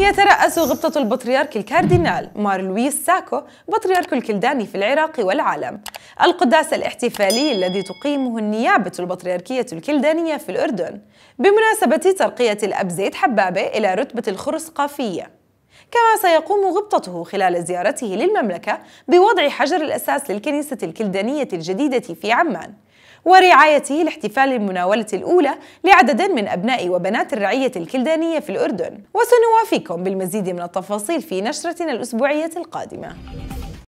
يترأس غبطة البطريرك الكاردينال مار لويس ساكو بطريرك الكلداني في العراق والعالم القداس الاحتفالي الذي تقيمه النيابة البطريركية الكلدانية في الأردن بمناسبة ترقية الأب زيد حبابة إلى رتبة الخرسقافية كما سيقوم غبطته خلال زيارته للمملكة بوضع حجر الأساس للكنيسة الكلدانية الجديدة في عمان ورعايته لاحتفال المناولة الأولى لعدد من أبناء وبنات الرعية الكلدانية في الأردن وسنوافيكم بالمزيد من التفاصيل في نشرتنا الأسبوعية القادمة